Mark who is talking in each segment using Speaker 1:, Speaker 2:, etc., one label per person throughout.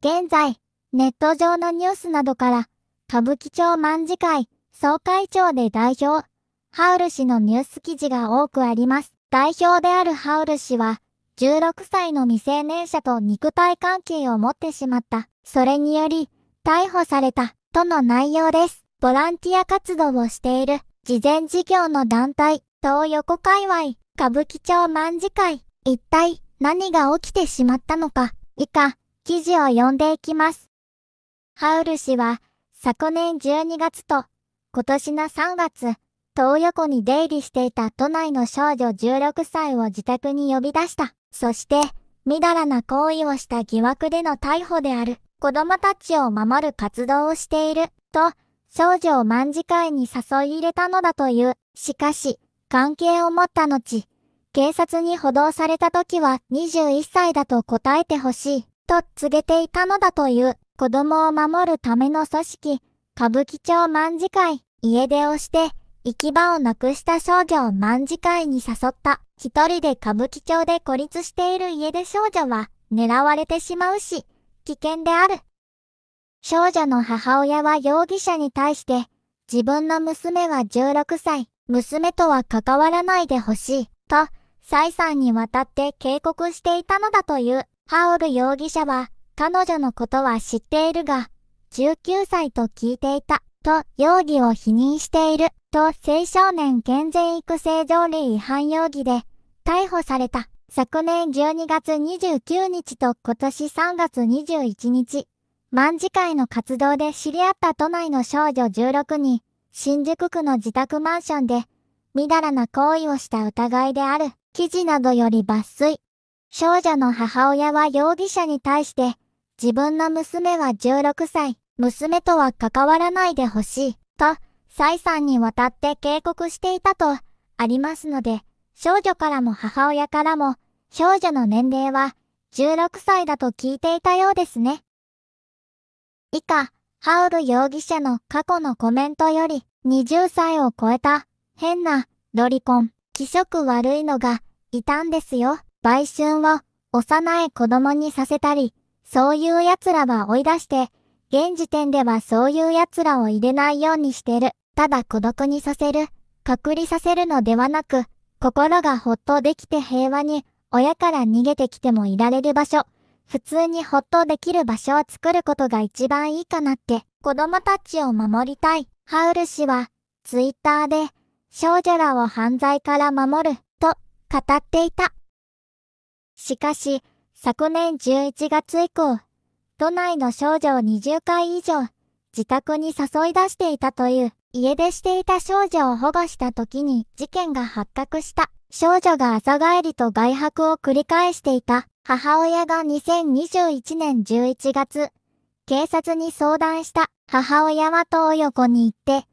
Speaker 1: 現在、ネット上のニュースなどから、歌舞伎町卍会、総会長で代表、ハウル氏のニュース記事が多くあります。代表であるハウル氏は、16歳の未成年者と肉体関係を持ってしまった。それにより、逮捕された、との内容です。ボランティア活動をしている、慈善事業の団体、東横界隈、歌舞伎町卍会、一体何が起きてしまったのか、以下、記事を読んでいきます。ハウル氏は、昨年12月と今年の3月、東横に出入りしていた都内の少女16歳を自宅に呼び出した。そして、みだらな行為をした疑惑での逮捕である。子供たちを守る活動をしている。と、少女を万次会に誘い入れたのだという。しかし、関係を持った後、警察に補導された時は21歳だと答えてほしい。と告げていたのだという子供を守るための組織、歌舞伎町卍会、家出をして行き場をなくした少女を卍会に誘った。一人で歌舞伎町で孤立している家出少女は狙われてしまうし、危険である。少女の母親は容疑者に対して、自分の娘は16歳、娘とは関わらないでほしい、と、蔡さんにわたって警告していたのだという。ハウル容疑者は、彼女のことは知っているが、19歳と聞いていた、と容疑を否認している、と青少年健全育成条例違反容疑で、逮捕された。昨年12月29日と今年3月21日、漫次会の活動で知り合った都内の少女16人、新宿区の自宅マンションで、みだらな行為をした疑いである、記事などより抜粋。少女の母親は容疑者に対して、自分の娘は16歳、娘とは関わらないでほしい、と、蔡さんにわたって警告していたと、ありますので、少女からも母親からも、少女の年齢は、16歳だと聞いていたようですね。以下、ハウル容疑者の過去のコメントより、20歳を超えた、変な、ロリコン、気色悪いのが、いたんですよ。売春を幼い子供にさせたり、そういう奴らは追い出して、現時点ではそういう奴らを入れないようにしてる。ただ孤独にさせる、隔離させるのではなく、心がほっとできて平和に、親から逃げてきてもいられる場所、普通にほっとできる場所を作ることが一番いいかなって、子供たちを守りたい。ハウル氏は、ツイッターで、少女らを犯罪から守る、と語っていた。しかし、昨年11月以降、都内の少女を20回以上、自宅に誘い出していたという、家出していた少女を保護した時に事件が発覚した。少女が朝帰りと外泊を繰り返していた。母親が2021年11月、警察に相談した。母親は東横に行って、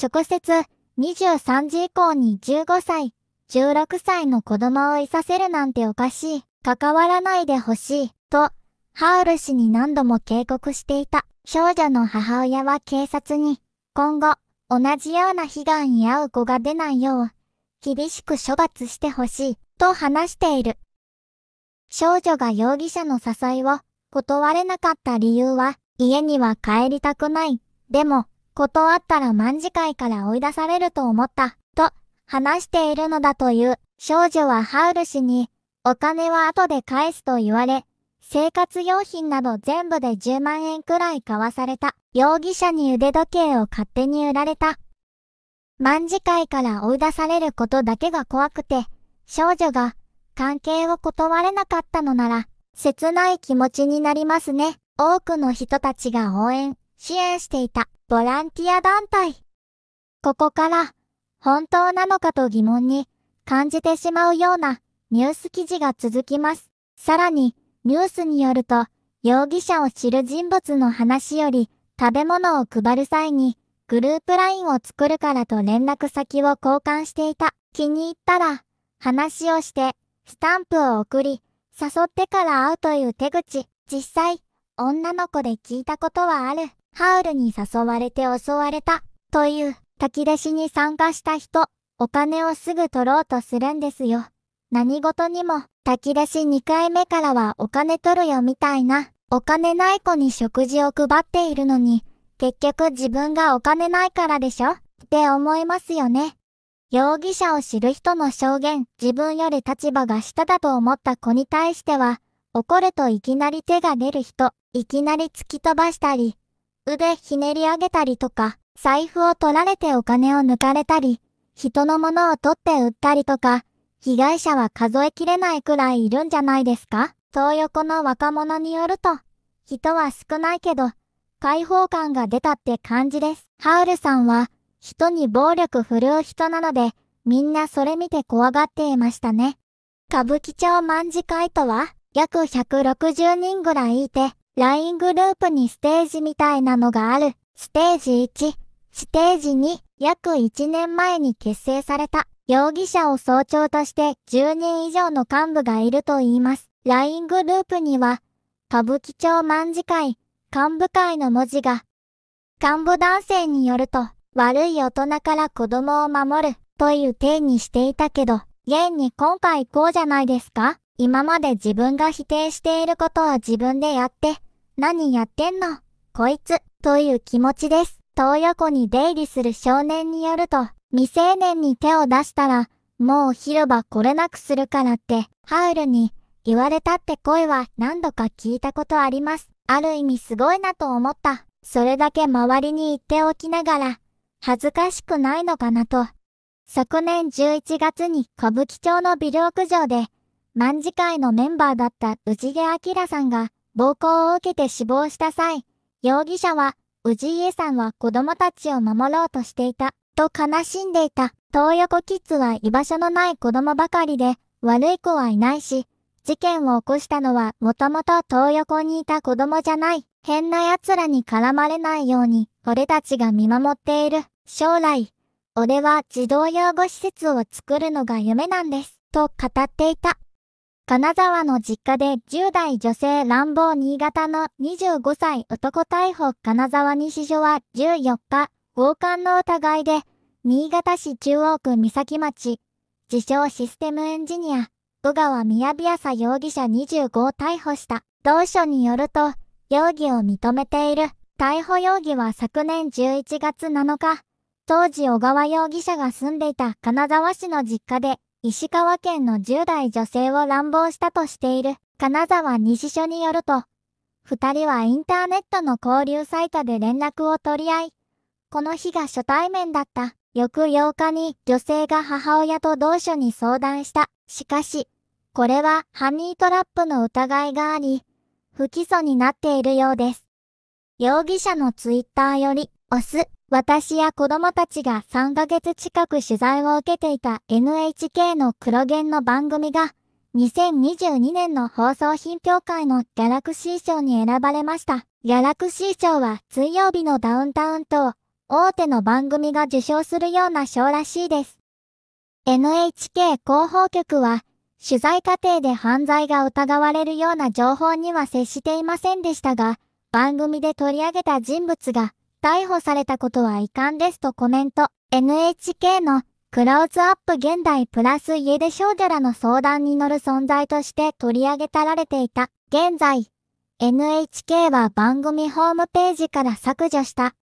Speaker 1: 直接、23時以降に15歳、16歳の子供をいさせるなんておかしい。関わらないでほしい、と、ハウル氏に何度も警告していた。少女の母親は警察に、今後、同じような被害に遭う子が出ないよう、厳しく処罰してほしい、と話している。少女が容疑者の誘いを断れなかった理由は、家には帰りたくない。でも、断ったら万次会から追い出されると思った、と話しているのだという。少女はハウル氏に、お金は後で返すと言われ、生活用品など全部で10万円くらい買わされた。容疑者に腕時計を勝手に売られた。万次会から追い出されることだけが怖くて、少女が関係を断れなかったのなら、切ない気持ちになりますね。多くの人たちが応援、支援していたボランティア団体。ここから、本当なのかと疑問に感じてしまうようなニュース記事が続きます。さらに、ニュースによると、容疑者を知る人物の話より、食べ物を配る際に、グループ LINE を作るからと連絡先を交換していた。気に入ったら、話をして、スタンプを送り、誘ってから会うという手口。実際、女の子で聞いたことはある。ハウルに誘われて襲われた、という、炊き出しに参加した人、お金をすぐ取ろうとするんですよ。何事にも、炊き出し2回目からはお金取るよみたいな、お金ない子に食事を配っているのに、結局自分がお金ないからでしょって思いますよね。容疑者を知る人の証言、自分より立場が下だと思った子に対しては、怒るといきなり手が出る人、いきなり突き飛ばしたり、腕ひねり上げたりとか、財布を取られてお金を抜かれたり、人のものを取って売ったりとか、被害者は数えきれないくらいいるんじゃないですか東横の若者によると、人は少ないけど、解放感が出たって感じです。ハウルさんは、人に暴力振るう人なので、みんなそれ見て怖がっていましたね。歌舞伎町卍会とは、約160人ぐらいいて、LINE グループにステージみたいなのがある。ステージ1、ステージ2、約1年前に結成された。容疑者を総長として10人以上の幹部がいるといいます。LINE グループには、歌舞伎町卍会、幹部会の文字が、幹部男性によると、悪い大人から子供を守るという体にしていたけど、現に今回こうじゃないですか今まで自分が否定していることは自分でやって、何やってんのこいつ、という気持ちです。東横に出入りする少年によると、未成年に手を出したら、もう広場来れなくするからって、ハウルに言われたって声は何度か聞いたことあります。ある意味すごいなと思った。それだけ周りに言っておきながら、恥ずかしくないのかなと。昨年11月に歌舞伎町のビル屋上で、万次会のメンバーだった氏家明さんが暴行を受けて死亡した際、容疑者は氏家さんは子供たちを守ろうとしていたと悲しんでいた東横キッズは居場所のない子供ばかりで悪い子はいないし、事件を起こしたのはもともと東横にいた子供じゃない。変な奴らに絡まれないように俺たちが見守っている。将来、俺は児童養護施設を作るのが夢なんです。と語っていた。金沢の実家で10代女性乱暴新潟の25歳男逮捕金沢西署は14日、強姦の疑いで、新潟市中央区三崎町、自称システムエンジニア、小川宮雅朝容疑者25を逮捕した。同署によると、容疑を認めている。逮捕容疑は昨年11月7日、当時小川容疑者が住んでいた金沢市の実家で、石川県の10代女性を乱暴したとしている。金沢西署によると、二人はインターネットの交流サイトで連絡を取り合い、この日が初対面だった。翌8日に女性が母親と同所に相談した。しかし、これはハニートラップの疑いがあり、不起訴になっているようです。容疑者のツイッターより、オス、私や子供たちが3ヶ月近く取材を受けていた NHK の黒弦の番組が、2022年の放送品評会のギャラクシー賞に選ばれました。ギャラクシー賞は水曜日のダウンタウンと大手の番組が受賞するような賞らしいです。NHK 広報局は、取材過程で犯罪が疑われるような情報には接していませんでしたが、番組で取り上げた人物が逮捕されたことは遺憾ですとコメント。NHK のクローズアップ現代プラス家出少女らの相談に乗る存在として取り上げたられていた。現在、NHK は番組ホームページから削除した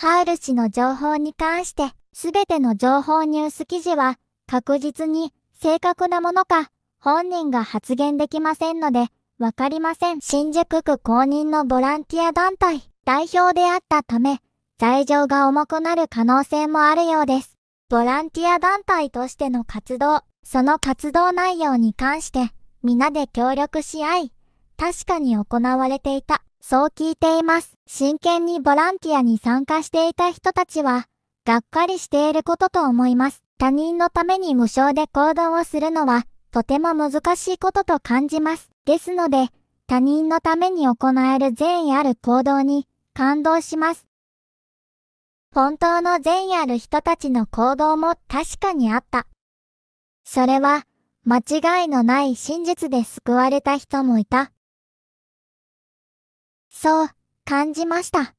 Speaker 1: ハウル氏の情報に関して、すべての情報ニュース記事は、確実に正確なものか、本人が発言できませんので、わかりません。新宿区公認のボランティア団体、代表であったため、罪状が重くなる可能性もあるようです。ボランティア団体としての活動、その活動内容に関して、皆で協力し合い、確かに行われていたそう聞いています。真剣にボランティアに参加していた人たちは、がっかりしていることと思います。他人のために無償で行動をするのは、とても難しいことと感じます。ですので、他人のために行える善意ある行動に感動します。本当の善意ある人たちの行動も確かにあった。それは、間違いのない真実で救われた人もいた。そう、感じました。